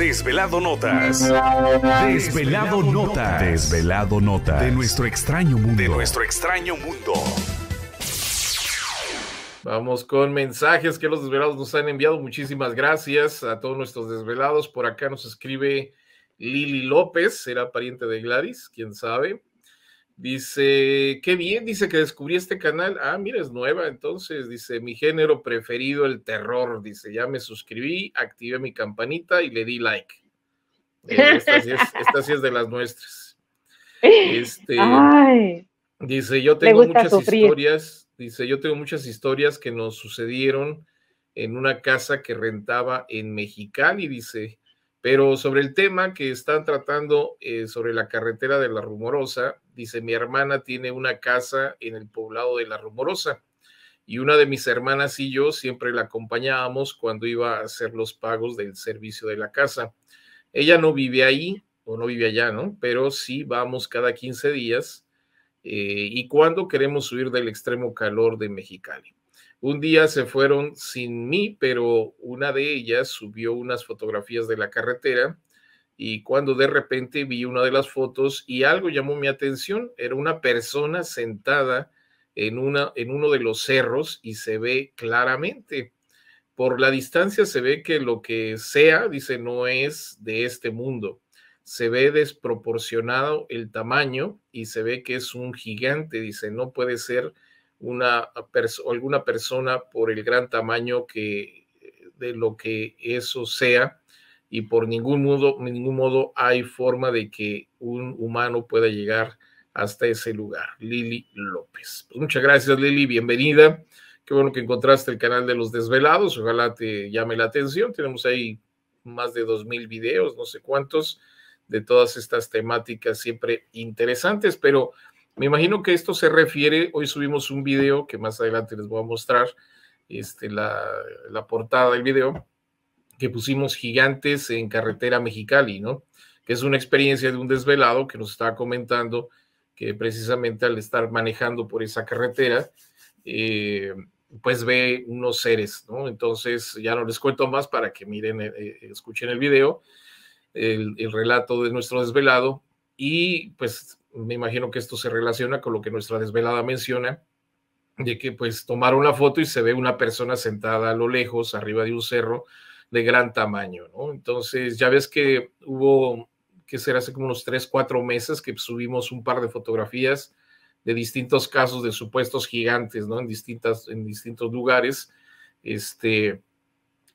Desvelado Notas. Desvelado, nota, Notas. Desvelado Notas. De nuestro extraño mundo. De nuestro extraño mundo. Vamos con mensajes que los desvelados nos han enviado. Muchísimas gracias a todos nuestros desvelados. Por acá nos escribe Lili López, era pariente de Gladys, quién sabe. Dice, qué bien, dice que descubrí este canal. Ah, mira, es nueva entonces. Dice, mi género preferido, el terror. Dice, ya me suscribí, activé mi campanita y le di like. Eh, estas esta, sí es, de las nuestras. Este, dice, yo tengo muchas historias. Dice, yo tengo muchas historias que nos sucedieron en una casa que rentaba en Mexicali. Dice, pero sobre el tema que están tratando eh, sobre la carretera de La Rumorosa, dice, mi hermana tiene una casa en el poblado de La Rumorosa y una de mis hermanas y yo siempre la acompañábamos cuando iba a hacer los pagos del servicio de la casa. Ella no vive ahí o no vive allá, ¿no? Pero sí vamos cada 15 días eh, y cuando queremos huir del extremo calor de Mexicali. Un día se fueron sin mí, pero una de ellas subió unas fotografías de la carretera y cuando de repente vi una de las fotos y algo llamó mi atención, era una persona sentada en, una, en uno de los cerros y se ve claramente. Por la distancia se ve que lo que sea, dice, no es de este mundo. Se ve desproporcionado el tamaño y se ve que es un gigante, dice, no puede ser una alguna persona por el gran tamaño que de lo que eso sea y por ningún modo, ningún modo hay forma de que un humano pueda llegar hasta ese lugar. Lili López. Pues, muchas gracias Lili, bienvenida. Qué bueno que encontraste el canal de los desvelados, ojalá te llame la atención. Tenemos ahí más de dos mil videos, no sé cuántos, de todas estas temáticas siempre interesantes, pero me imagino que esto se refiere, hoy subimos un video que más adelante les voy a mostrar, este, la, portada del video, que pusimos Gigantes en Carretera Mexicali, ¿no? Que es una experiencia de un desvelado que nos estaba comentando que precisamente al estar manejando por esa carretera, eh, pues ve unos seres, ¿no? Entonces ya no les cuento más para que miren, eh, eh, escuchen el video, el, el, relato de nuestro desvelado y pues me imagino que esto se relaciona con lo que nuestra desvelada menciona, de que pues tomaron una foto y se ve una persona sentada a lo lejos, arriba de un cerro de gran tamaño, ¿no? Entonces, ya ves que hubo, que será hace como unos tres, cuatro meses que subimos un par de fotografías de distintos casos de supuestos gigantes, ¿no? En, distintas, en distintos lugares, este,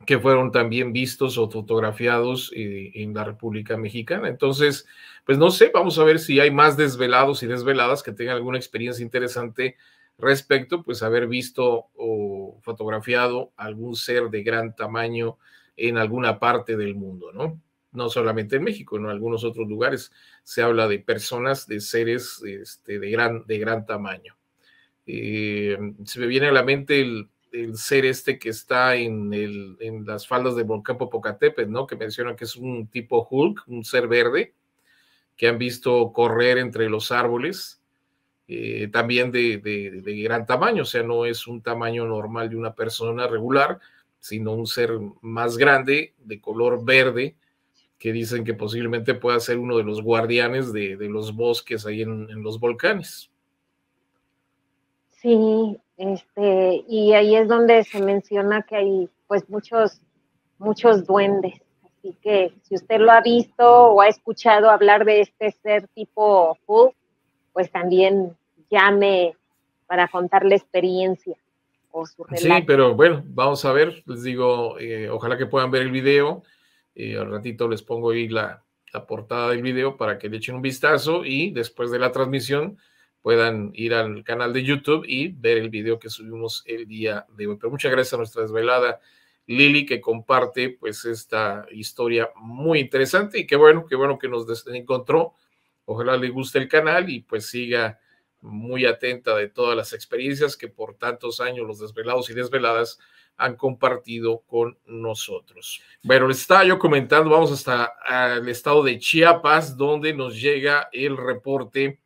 que fueron también vistos o fotografiados eh, en la República Mexicana. Entonces, pues no sé, vamos a ver si hay más desvelados y desveladas que tengan alguna experiencia interesante respecto, pues haber visto o fotografiado algún ser de gran tamaño en alguna parte del mundo, ¿no? No solamente en México, en algunos otros lugares se habla de personas, de seres este, de, gran, de gran tamaño. Eh, se me viene a la mente el el ser este que está en, las faldas del volcán Popocatépetl, ¿no? Que mencionan que es un tipo Hulk, un ser verde, que han visto correr entre los árboles, eh, también de, gran tamaño, o sea, no es un tamaño normal de una persona regular, sino un ser más grande, de color verde, que dicen que posiblemente pueda ser uno de los guardianes de, los bosques ahí en los volcanes. Sí, este, y ahí es donde se menciona que hay pues muchos, muchos duendes. Así que si usted lo ha visto o ha escuchado hablar de este ser tipo Hulk, pues también llame para contar la experiencia o su relato. Sí, pero bueno, vamos a ver. Les digo, eh, ojalá que puedan ver el video. Eh, al ratito les pongo ahí la, la portada del video para que le echen un vistazo y después de la transmisión puedan ir al canal de YouTube y ver el video que subimos el día de hoy. Pero muchas gracias a nuestra desvelada Lili que comparte pues esta historia muy interesante y qué bueno, qué bueno que nos encontró. Ojalá le guste el canal y pues siga muy atenta de todas las experiencias que por tantos años los desvelados y desveladas han compartido con nosotros. Bueno, les estaba yo comentando, vamos hasta el estado de Chiapas, donde nos llega el reporte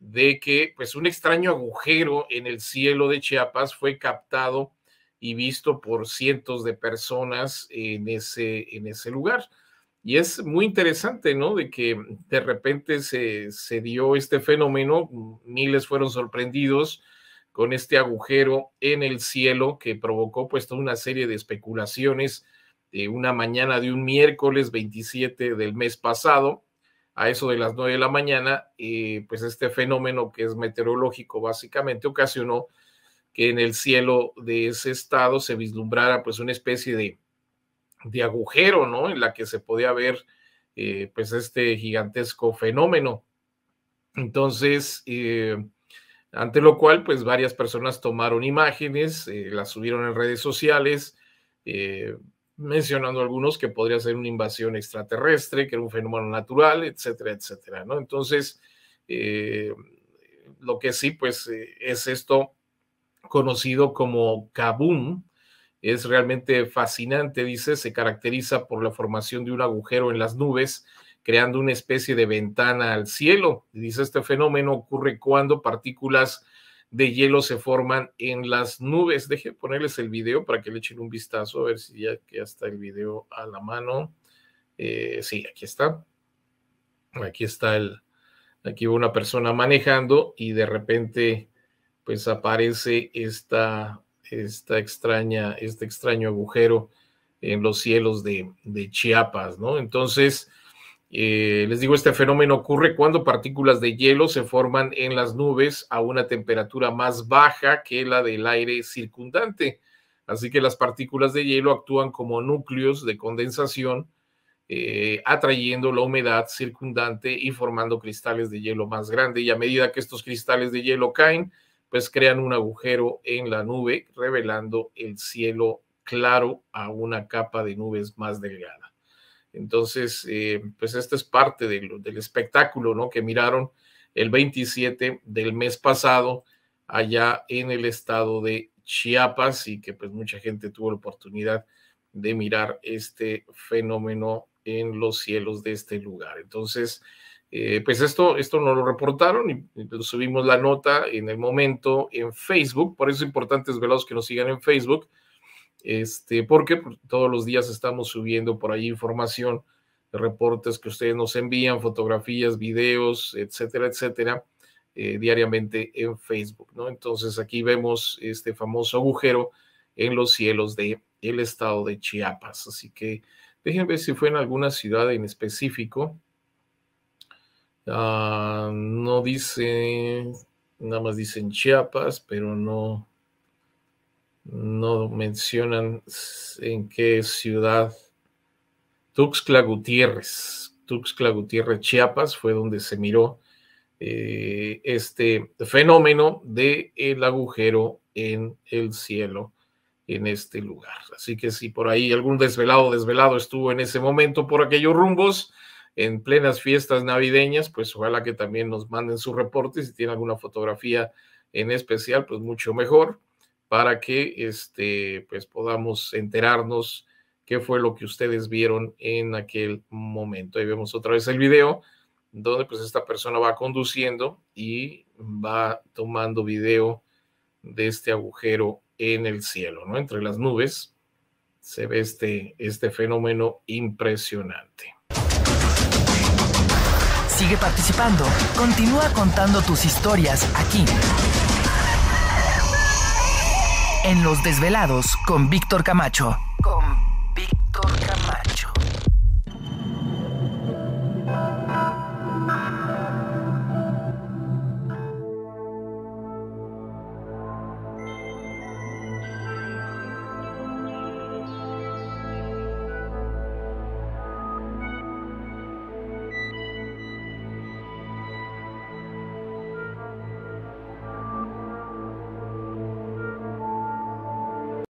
de que pues un extraño agujero en el cielo de Chiapas fue captado y visto por cientos de personas en ese, en ese lugar. Y es muy interesante, ¿no? De que de repente se, se dio este fenómeno, miles fueron sorprendidos con este agujero en el cielo que provocó pues toda una serie de especulaciones de eh, una mañana de un miércoles 27 del mes pasado a eso de las 9 de la mañana, pues este fenómeno que es meteorológico básicamente ocasionó que en el cielo de ese estado se vislumbrara pues una especie de, de agujero, ¿no? En la que se podía ver eh, pues este gigantesco fenómeno. Entonces, eh, ante lo cual pues varias personas tomaron imágenes, eh, las subieron en redes sociales, mencionando algunos que podría ser una invasión extraterrestre, que era un fenómeno natural, etcétera, etcétera, ¿no? Entonces, eh, lo que sí, pues, eh, es esto conocido como Kaboom, es realmente fascinante, dice, se caracteriza por la formación de un agujero en las nubes, creando una especie de ventana al cielo. Dice, este fenómeno ocurre cuando partículas de hielo se forman en las nubes. Deje ponerles el video para que le echen un vistazo, a ver si ya, que está el video a la mano. Eh, sí, aquí está. Aquí está el, aquí una persona manejando y de repente pues aparece esta, esta extraña, este extraño agujero en los cielos de, de Chiapas, ¿no? Entonces, eh, les digo, este fenómeno ocurre cuando partículas de hielo se forman en las nubes a una temperatura más baja que la del aire circundante. Así que las partículas de hielo actúan como núcleos de condensación, eh, atrayendo la humedad circundante y formando cristales de hielo más grandes. Y a medida que estos cristales de hielo caen, pues crean un agujero en la nube, revelando el cielo claro a una capa de nubes más delgada. Entonces, eh, pues esto es parte del, espectáculo, ¿no? Que miraron el 27 del mes pasado allá en el estado de Chiapas y que pues mucha gente tuvo la oportunidad de mirar este fenómeno en los cielos de este lugar. Entonces, eh, pues esto, esto no lo reportaron y subimos la nota en el momento en Facebook. Por eso es importante, es que nos sigan en Facebook este, porque pues, todos los días estamos subiendo por ahí información, reportes que ustedes nos envían, fotografías, videos, etcétera, etcétera, eh, diariamente en Facebook, ¿no? Entonces aquí vemos este famoso agujero en los cielos del estado de Chiapas. Así que déjenme ver si fue en alguna ciudad en específico. Ah, no dice, nada más dicen Chiapas, pero no, no mencionan en qué ciudad. Tuxtla Gutiérrez, Tuxtla Gutiérrez, Chiapas, fue donde se miró eh, este fenómeno de el agujero en el cielo en este lugar. Así que si por ahí algún desvelado, desvelado estuvo en ese momento por aquellos rumbos, en plenas fiestas navideñas, pues ojalá que también nos manden su reporte, Si tiene alguna fotografía en especial, pues mucho mejor para que este, pues podamos enterarnos qué fue lo que ustedes vieron en aquel momento. Ahí vemos otra vez el video donde pues esta persona va conduciendo y va tomando video de este agujero en el cielo, ¿no? Entre las nubes se ve este, este fenómeno impresionante. Sigue participando, continúa contando tus historias aquí en Los Desvelados con Víctor Camacho. Con Víctor